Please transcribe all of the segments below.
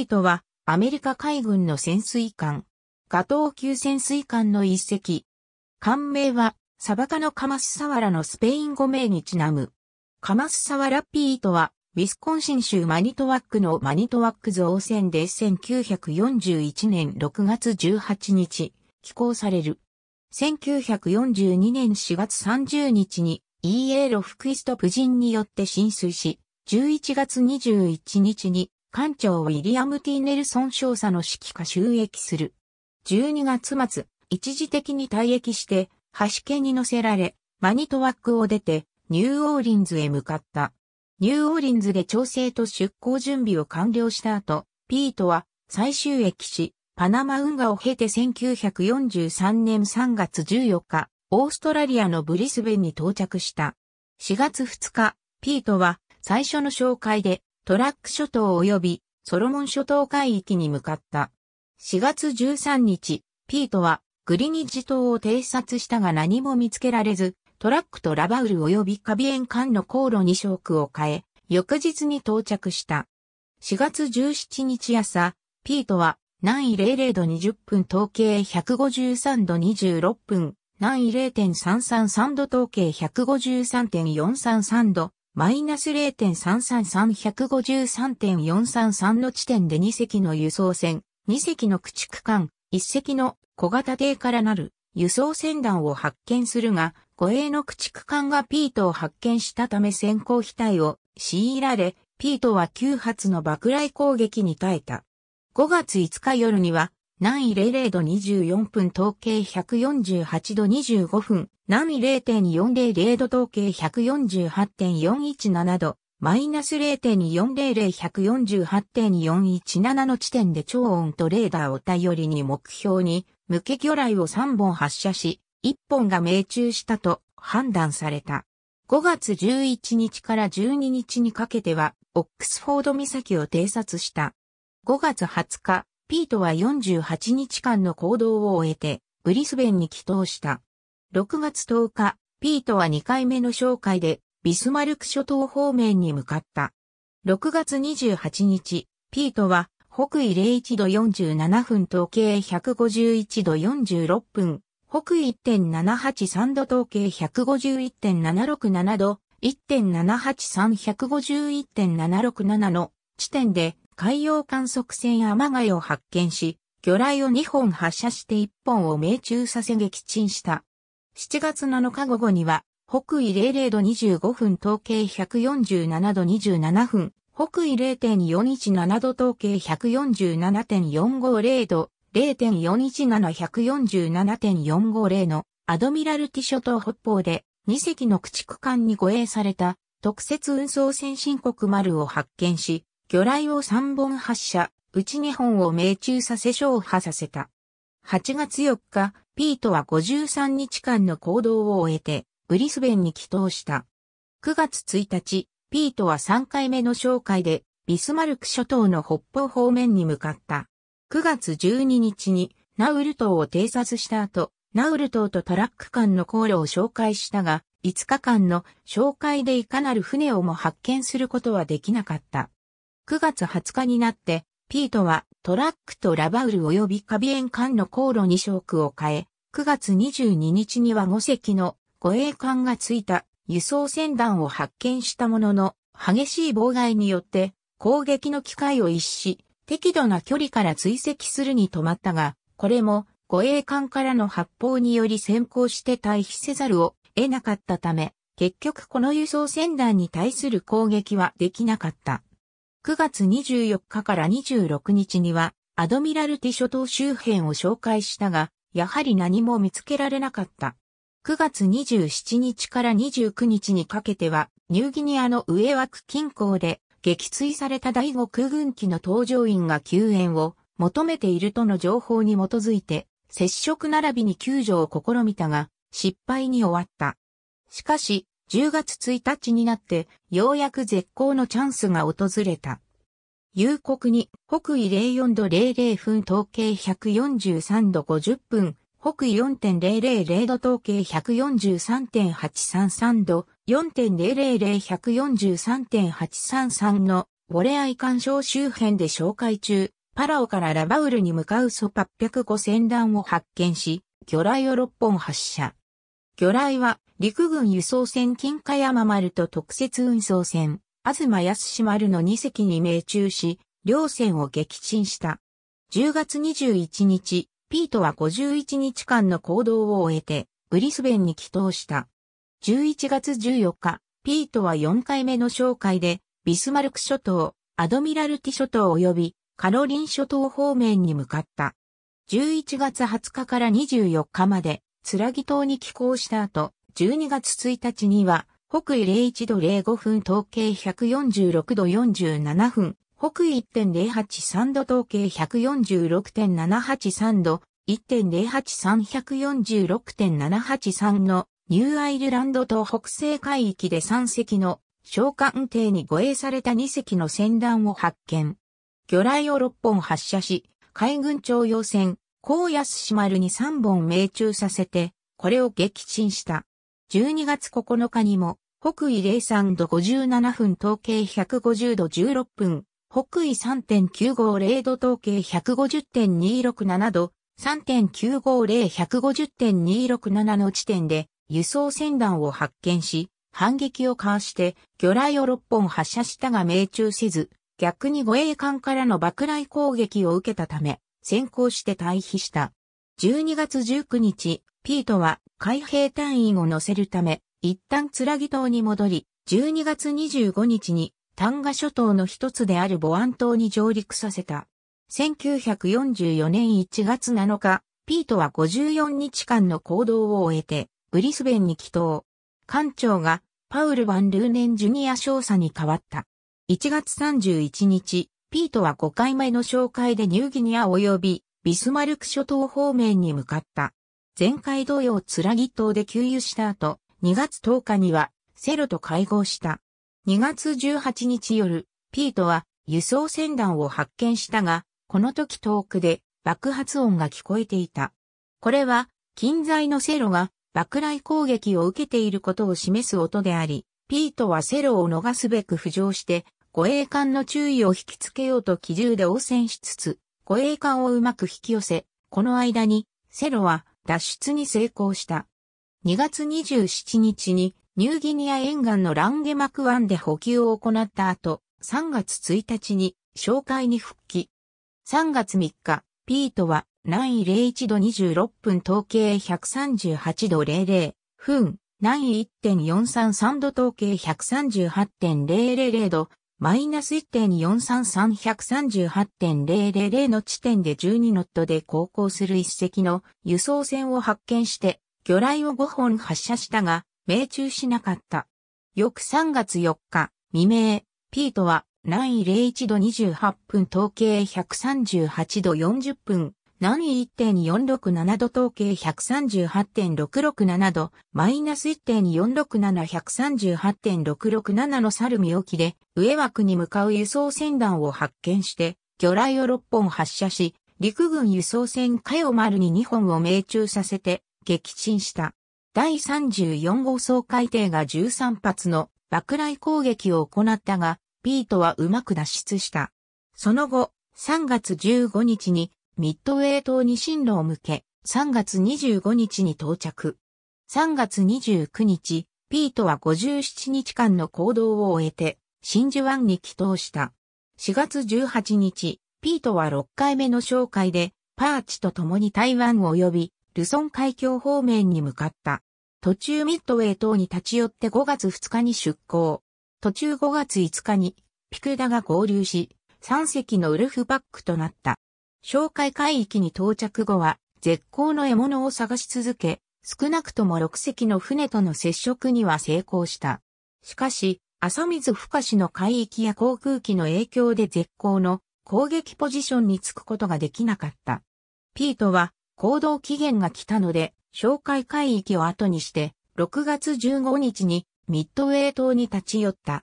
ートは、アメリカ海軍の潜水艦、ガトー級潜水艦の一隻。艦名は、砂漠のカマスサワラのスペイン語名にちなむ。カマスサワラピートは、ウィスコンシン州マニトワックのマニトワック造船で1941年6月18日、寄港される。1942年4月30日にエーロフクイスト夫人によって浸水し、11月21日に艦長ウィリアム・ティーネルソン少佐の指揮下収益する。12月末、一時的に退役して、橋家に乗せられ、マニトワックを出て、ニューオーリンズへ向かった。ニューオーリンズで調整と出港準備を完了した後、ピートは最終益し、パナマ運河を経て1943年3月14日、オーストラリアのブリスベンに到着した。4月2日、ピートは最初の紹介でトラック諸島及びソロモン諸島海域に向かった。4月13日、ピートはグリニッジ島を偵察したが何も見つけられず、トラックとラバウル及びカビエン艦の航路にショークを変え、翌日に到着した。4月17日朝、ピートは南緯00度20分統計153度26分、南緯0.333度統計153.433度、マイナス0.333153.433の地点で2隻の輸送船、2隻の駆逐艦、1隻の小型艇からなる輸送船団を発見するが、護衛の駆逐艦がピートを発見したため先行機隊を強いられ、ピートは9発の爆雷攻撃に耐えた。5月5日夜には、南緯00度24分統計148度25分、南緯0.400度統計148.417度、マイナス0.400148.417の地点で超音とレーダーを頼りに目標に、無け魚雷を3本発射し、1本が命中したと判断された。5月11日から12日にかけては、オックスフォード岬を偵察した。5月20日、ピートは48日間の行動を終えて、ブリスベンに帰投した。6月10日、ピートは2回目の紹介で、ビスマルク諸島方面に向かった。6月28日、ピートは、北緯01度47分統計151度46分、北緯1.783度統計151.767度、1.783、151.767の地点で海洋観測船ガイを発見し、魚雷を2本発射して1本を命中させ撃沈した。7月7日午後には、北緯00度25分統計147度27分、北緯0.417度統計147.450度、0.417147.450のアドミラルティ諸島北方で2隻の駆逐艦に護衛された特設運送先進国丸を発見し、魚雷を3本発射、うち2本を命中させ消破させた。8月4日、ピートは53日間の行動を終えて、ブリスベンに帰投した。9月1日、ピートは3回目の紹介で、ビスマルク諸島の北方方面に向かった。9月12日に、ナウル島を偵察した後、ナウル島とトラック間の航路を紹介したが、5日間の紹介でいかなる船をも発見することはできなかった。9月20日になって、ピートはトラックとラバウル及びカビエン艦の航路に色を変え、9月22日には5隻の護衛艦がついた輸送船団を発見したものの、激しい妨害によって攻撃の機会を逸し、適度な距離から追跡するに止まったが、これも護衛艦からの発砲により先行して退避せざるを得なかったため、結局この輸送船団に対する攻撃はできなかった。9月24日から26日には、アドミラルティ諸島周辺を紹介したが、やはり何も見つけられなかった。9月27日から29日にかけては、ニューギニアの上枠近郊で、撃墜された第五空軍機の搭乗員が救援を求めているとの情報に基づいて、接触並びに救助を試みたが、失敗に終わった。しかし、10月1日になってようやく絶好のチャンスが訪れた。夕刻に北緯04度00分統計143度50分、北緯4.000度統計143.833度、4.000143.833のォレアイ干渉周辺で紹介中、パラオからラバウルに向かうソ805船団を発見し、魚雷を6本発射。魚雷は、陸軍輸送船金華山丸と特設運送船、東安丸の2隻に命中し、両船を撃沈した。10月21日、ピートは51日間の行動を終えて、ブリスベンに帰投した。11月14日、ピートは4回目の紹介で、ビスマルク諸島、アドミラルティ諸島及びカロリン諸島方面に向かった。11月20日から24日までつらぎ島に寄港した後、12月1日には、北緯01度05分統計146度47分、北緯1.083度統計146.783度、1.083146.783のニューアイルランド島北西海域で3隻の召喚艇に護衛された2隻の船団を発見。魚雷を6本発射し、海軍徴用船高安島丸に3本命中させて、これを撃沈した。12月9日にも、北緯03度57分統計150度16分、北緯3.950度統計150.267度、3.950150.267の地点で輸送船団を発見し、反撃をかわして、魚雷を6本発射したが命中せず、逆に護衛艦からの爆雷攻撃を受けたため、先行して退避した。12月19日、ピートは海兵隊員を乗せるため、一旦ツラギ島に戻り、12月25日にンガ諸島の一つであるボアン島に上陸させた。1944年1月7日、ピートは54日間の行動を終えて、ブリスベンに帰島。艦長がパウル・バン・ルーネン・ジュニア少佐に変わった。1月31日、ピートは5回目の紹介でニューギニア及びビスマルク諸島方面に向かった。前回同様ツラギ島で給油した後、2月10日にはセロと会合した。2月18日夜、ピートは輸送船団を発見したが、この時遠くで爆発音が聞こえていた。これは、近在のセロが爆雷攻撃を受けていることを示す音であり、ピートはセロを逃すべく浮上して護衛艦の注意を引きつけようと機銃で応戦しつつ、護衛艦をうまく引き寄せ、この間に、セロは脱出に成功した。2月27日に、ニューギニア沿岸のランゲマク湾で補給を行った後、3月1日に、紹介に復帰。3月3日、ピートは、南緯01度26分統計138度00分、南緯1.433度統計138.000度、マイナス1 4 3 3 3 8 0 0 0の地点で12ノットで航行する一隻の輸送船を発見して、魚雷を5本発射したが、命中しなかった。翌3月4日、未明、ピートは、南緯01度28分統計138度40分、南位1.467度統計138.667度、マイナス1.467 138.667のサルミ沖で、上枠に向かう輸送船団を発見して、魚雷を6本発射し、陸軍輸送船カヨ丸に2本を命中させて、撃沈した。第34号総海艇が13発の爆雷攻撃を行ったが、ピートはうまく脱出した。その後、3月15日にミッドウェー島に進路を向け、3月25日に到着。3月29日、ピートは57日間の行動を終えて、真珠湾に帰島した。4月18日、ピートは6回目の紹介で、パーチと共に台湾を呼び、ルソン海峡方面に向かった。途中ミッドウェー島に立ち寄って5月2日に出港。途中5月5日に、ピクダが合流し、3隻のウルフバックとなった。紹介海域に到着後は、絶好の獲物を探し続け、少なくとも6隻の船との接触には成功した。しかし、浅水深市の海域や航空機の影響で絶好の攻撃ポジションにつくことができなかった。ピートは行動期限が来たので、紹介海域を後にして、6月15日にミッドウェイ島に立ち寄った。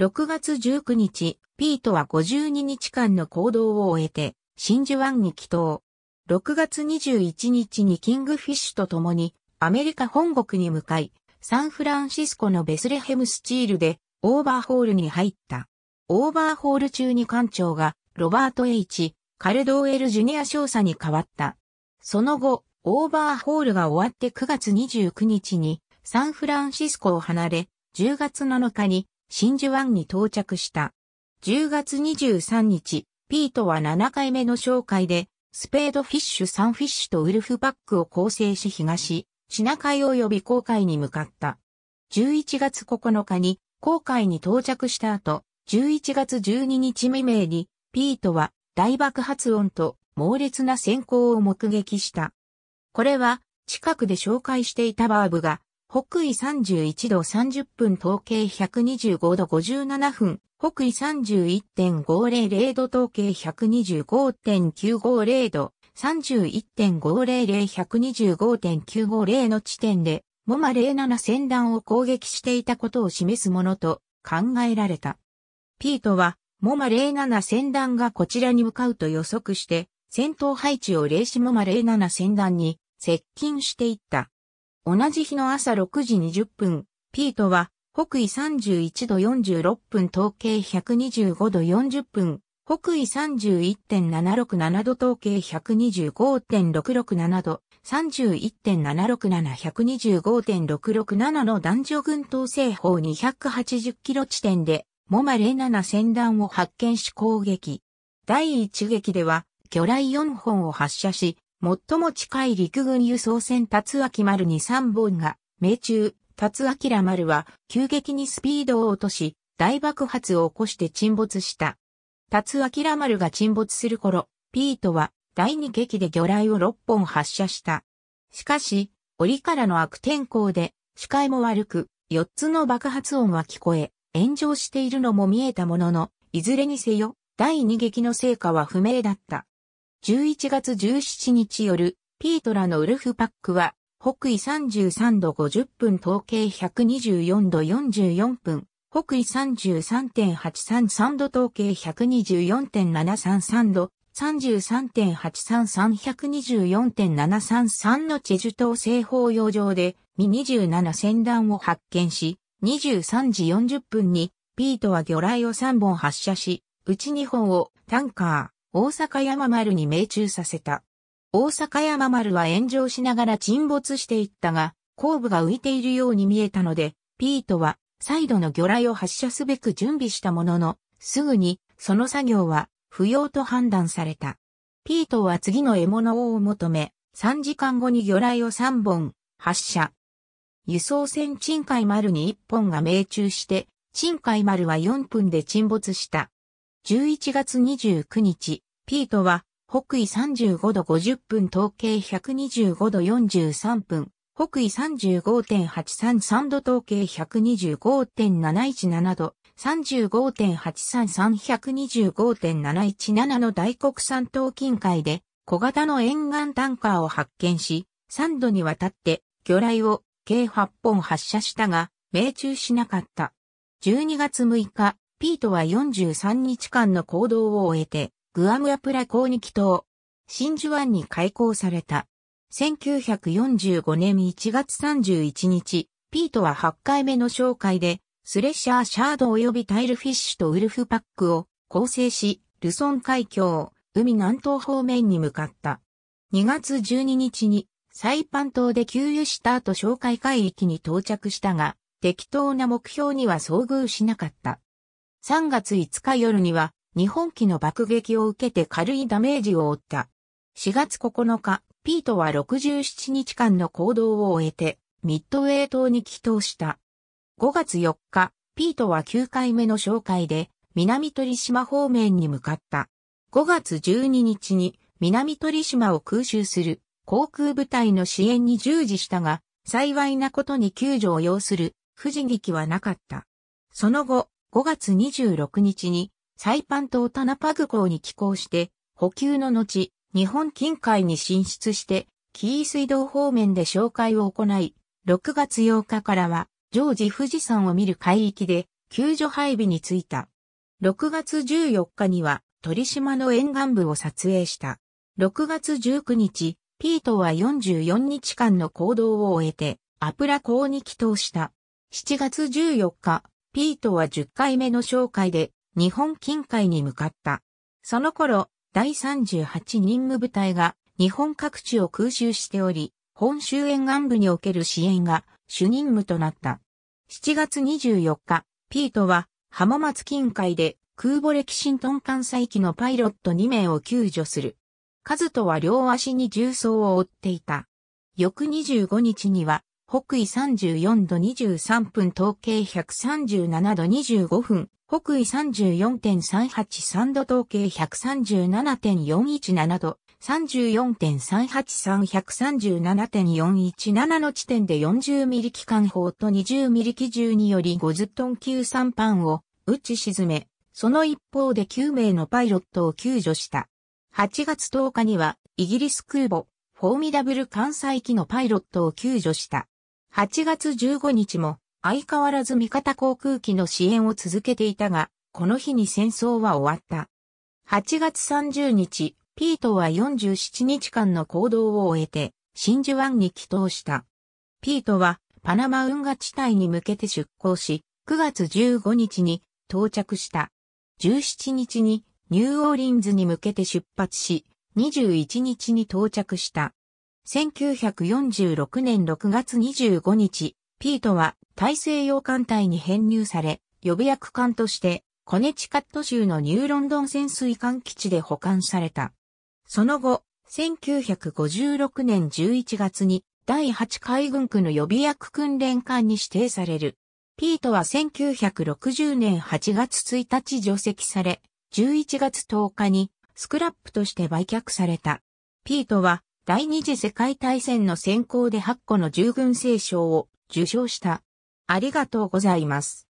6月19日、ピートは52日間の行動を終えて、真珠湾に帰島。6月21日にキングフィッシュと共にアメリカ本国に向かい、サンフランシスコのベスレヘムスチールでオーバーホールに入った。オーバーホール中に艦長がロバート H、カルドーエル・ジュニア少佐に変わった。その後、オーバーホールが終わって9月29日にサンフランシスコを離れ、10月7日に真珠湾に到着した。10月23日、ピートは7回目の紹介で、スペードフィッシュサンフィッシュとウルフパックを構成し東、シナ海及び航海に向かった。11月9日に航海に到着した後、11月12日未明に、ピートは大爆発音と猛烈な閃光を目撃した。これは近くで紹介していたバーブが北緯31度30分統計125度57分北緯31.500度統計125.950度、31.500-125.950の地点で、モマ07戦団を攻撃していたことを示すものと考えられた。ピートは、モマ07戦団がこちらに向かうと予測して、戦闘配置を霊視モマ07戦団に接近していった。同じ日の朝6時20分、ピートは北緯31度46分、統計125度40分、北緯31.767度、統計125.667度、31.767125.667の男女群島西方280キロ地点で、モマレ7戦船を発見し攻撃。第一撃では、魚雷4本を発射し、最も近い陸軍輸送船達明丸に3本が、命中、達明丸は急激にスピードを落とし、大爆発を起こして沈没した。達明丸が沈没する頃、ピートは第二撃で魚雷を6本発射した。しかし、檻からの悪天候で視界も悪く、4つの爆発音は聞こえ、炎上しているのも見えたものの、いずれにせよ、第二撃の成果は不明だった。11月17日夜、ピートラのウルフパックは北緯33度50分統計124度44分、北緯33.833度統計124.733度、33.833-124.733のチェジュ島西方洋上で、ミ27船団を発見し、23時40分に、ピートは魚雷を3本発射し、うち2本をタンカー、大阪山丸に命中させた。大阪山丸は炎上しながら沈没していったが、後部が浮いているように見えたので、ピートは再度の魚雷を発射すべく準備したものの、すぐにその作業は不要と判断された。ピートは次の獲物を求め、3時間後に魚雷を3本発射。輸送船沈海丸に1本が命中して、鎮海丸は4分で沈没した。11月29日、ピートは北緯35度50分、統計125度43分、北緯35.833度統計125.717度、35.833125.717の大黒山東近海で小型の沿岸タンカーを発見し、3度にわたって魚雷を計8本発射したが、命中しなかった。12月6日、ピートは43日間の行動を終えて、グアムアプラ港に帰島、真珠湾に開港された。1945年1月31日、ピートは8回目の紹介で、スレッシャーシャード及びタイルフィッシュとウルフパックを構成し、ルソン海峡、海南東方面に向かった。2月12日に、サイパン島で給油した後紹介海域に到着したが、適当な目標には遭遇しなかった。3月5日夜には、日本機の爆撃を受けて軽いダメージを負った。4月9日、ピートは67日間の行動を終えて、ミッドウェー島に帰島した。5月4日、ピートは9回目の紹介で、南鳥島方面に向かった。5月12日に、南鳥島を空襲する航空部隊の支援に従事したが、幸いなことに救助を要する、不時撃はなかった。その後、5月26日に、サイパン島タナパグ港に寄港して、補給の後、日本近海に進出して、紀伊水道方面で紹介を行い、6月8日からは、常時富士山を見る海域で、救助配備についた。6月14日には、鳥島の沿岸部を撮影した。6月19日、ピートは44日間の行動を終えて、アプラ港に帰島した。7月14日、ピートは10回目の紹介で、日本近海に向かった。その頃、第38任務部隊が日本各地を空襲しており、本州沿岸部における支援が主任務となった。7月24日、ピートは浜松近海で空母歴新トン艦載機のパイロット2名を救助する。カズトは両足に重装を負っていた。翌25日には、北緯34度23分統計137度25分、北緯34.383度統計137.417度、3 4 3 8 3 1 3 7 4 1 7の地点で40ミリ機関砲と20ミリ機銃により50トン級3班を撃ち沈め、その一方で9名のパイロットを救助した。8月10日にはイギリス空母、フォーミダブル艦載機のパイロットを救助した。8月15日も相変わらず味方航空機の支援を続けていたが、この日に戦争は終わった。8月30日、ピートは47日間の行動を終えて、真珠湾に帰投した。ピートはパナマ運河地帯に向けて出港し、9月15日に到着した。17日にニューオーリンズに向けて出発し、21日に到着した。1946年6月25日、ピートは大西洋艦隊に編入され、予備役艦としてコネチカット州のニューロンドン潜水艦基地で保管された。その後、1956年11月に第8海軍区の予備役訓練艦に指定される。ピートは1960年8月1日除籍され、11月10日にスクラップとして売却された。ピートは第二次世界大戦の先行で8個の従軍聖章を受賞した。ありがとうございます。